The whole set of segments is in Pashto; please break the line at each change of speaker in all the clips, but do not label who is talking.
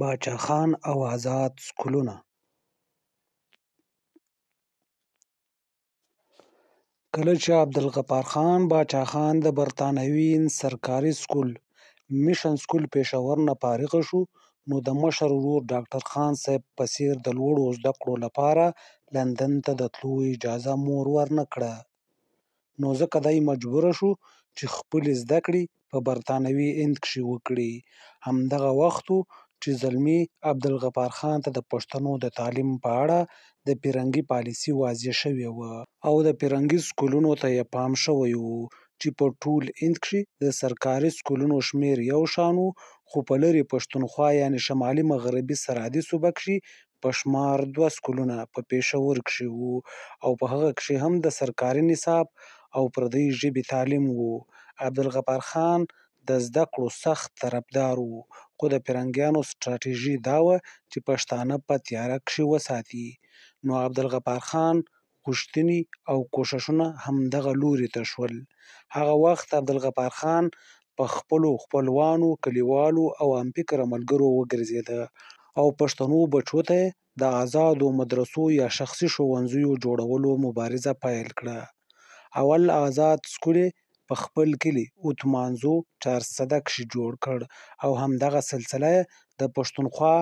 باچا خان او آزاد سکولونه. کله چې عبدالغفار خان باچا خان د برټانوي سرکاري سکول میشن سکول پېښور نه فارغ شو نو د مشر ورور ډاکټر خان صاحب په څېر د لوړو زده کړو لپاره لندن ته د تلو اجازه مور ورنه کړه نو ځکه دی مجبوره شو چې خپلې زده کړې په برټانوي هند کښې وکړي همدغه وخت و چې زلمي عبدالغفار خان ته د پښتنو د تعلیم په اړه د فرهنګي پالیسي واضح شوې وه او د فرهنګي سکولونو ته یې پام شوی و چې په ټول هند کښې د سرکاري سکولونو شمېر یو شان و خو په لرې پښتونخوا یعنې شمالي مغربي سرحدي صوبه کښې په شمار دوه سکولونه په پېښور کښې وو او په هغه کښې هم د سرکاري نصاب او پردۍ ژبې تعلیم و عبدالغفار خان د زده کړو سخت طرفدار و، خو د پرنګیانو سټراټیژي دا وه چې پښتانه په تیاره کښې وساتي. نو عبدالغفار خان غوښتنې او کوښښونه همدغه لوري ته شول. هغه وخت عبدالغفار خان په خپلو خپلوانو، کلیوالو او همفکره ملګرو وګرځېده او پښتنو بچو ته یې د ازادو مدرسو یا شخصي ښوونځیو جوړولو مبارزه پیل کړه. اول ازاد سکولې په خپل کلي اوت مانځو چارسده کښې جوړ کړ او همدغه سلسله یې د پښتونخوا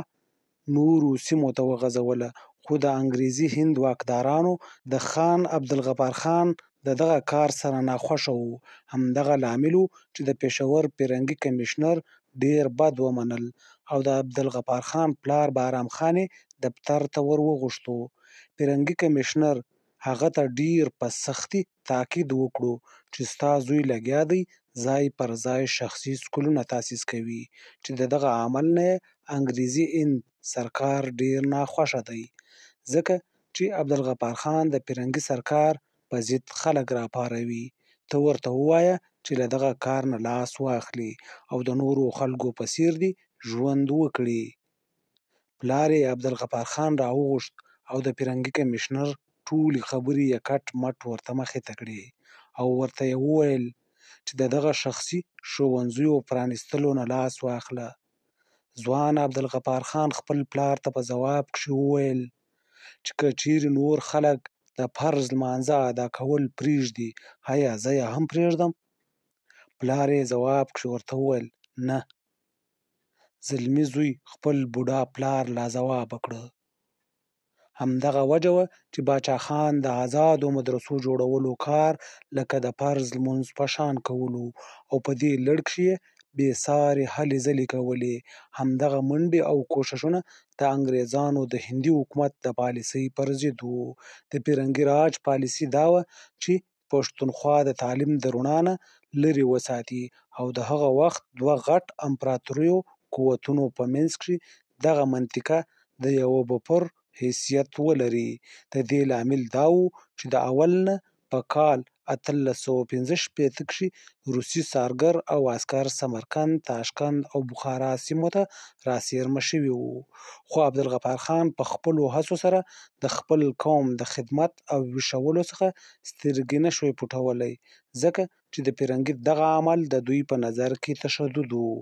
نورو سیمو ته وغځوله خو د انګریزي هند واکدارانو د خان عبدالغفار خان د دغه کار سره ناخوښه وو همدغه لامل و چې د پېښور فرهنګي کمشنر ډېر بد ومنل او د عبدالغفار خان پلار بهرام خان یې دفتر ته ور وغوښتو فرهنګي کمشنر هغه ته ډېر په سختي تاکید وکړو چې ستا زوی لګیا دی ځای پر ځای شخصي سکولونه تاسیس کوي چې د دغه عمل نه انګریزي هند سرکار ډېر ناخوښه دی ځکه چې عبدالغفار خان د پیرنګي سرکار په ضد خلک راپاروي ته ورته ووایه چې له دغه کار نه لاس واخلي او د نورو خلکو په څیر دي ژوند وکړي پلار یې عبدالغفار خان راوغوښت او د پیرنګي کمشنر ټولې خبرې یې کټ مټ ورته مخې ته کړې او ورته یې وویل چې د دغه شخصي ښوونځیو پرانیستلو نه لاس واخله ځوان عبدالغفار خان خپل پلار ته په ځواب کښې وویل چې که چېرې نور خلک د فرض لمانځه ادا کول پرېږدي ایا زه یې هم پرېږدم پلار یې ځواب کښې ورته وویل نه زلمي زوی خپل بوډا پلار لاځوابه کړه همدغه وجه وه چې باچا خان د آزادو مدرسو جوړولو کار لکه د فرض لمونځ په شان کولو او په دې لړ کښې یې بې ساري هلې ځلې کولې همدغه منډې او کوښښونه د انګریزانو د هندي حکومت د پالیسۍ پر ضد وو د پیرنګي راج پالیسي دا وه چې پښتونخوا د تعلیم د رڼا نه لرې وساتي او د هغه وخت دوه غټ امپراتوریو قوتونو په منځ کښې دغه منطقه د یوه بفر حیثیت ولري د دې لامل دا و چې د اول نه په کال 1315 کې روسی سارګر او عسکر سمرقند، تاشکند او بخارا سیمو ته راسیرمه شوي وو خو عبدالغفار خان په خپلو هڅو سره د خپل قوم د خدمت او ویښولو څخه سترګې نه شوی پټولی ځکه چې د پیرنګي دغه عمل د دوی په نظر کې تشدد و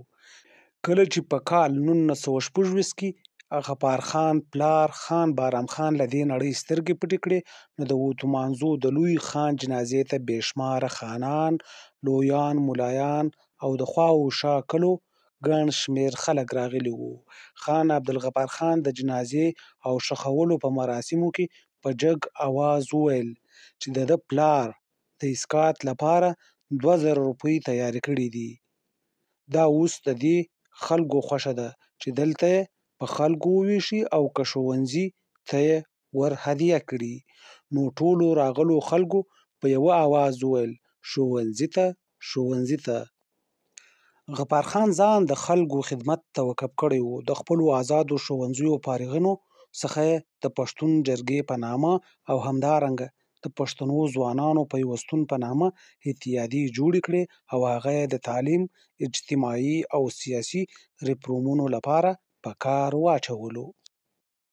کله چې په کال 1926 کې غفار خان پلار خان بارم خان له دې نړۍ سترګې پټې کړې نو د اوتومانزو د لوی خان جنازې ته بې شماره خانان لویان ملایان او د خواو شا کلو ګڼ شمیر خلک راغلي وو خان عبدالغفار خان د جنازې او شخولو په مراسمو کې په جګ اواز وویل چې د ده پلار د اسکات لپاره دوه زره روپۍ تیار کړي دي دا اوس د دې خلکو خوښه ده چې دلته په خلکو وویشي او که ښوونځي ته یې ور هدیه کړي. نو ټولو راغلو خلکو په یوه آواز وویل: ښوونځي ته، ښوونځي ته. غفارخان ځان د خلکو خدمت ته وقف کړی و. د خپلو آزادو ښوونځیو فارغینو څخه یې د پښتون جرګې په نامه او همدارنګه د پښتنو ځوانانو پیوستون په نامه اتحادیې جوړې کړې او هغه یې د تعلیم، اجتماعي او سیاسي ریفورمونو لپاره Pakaru wacho ulu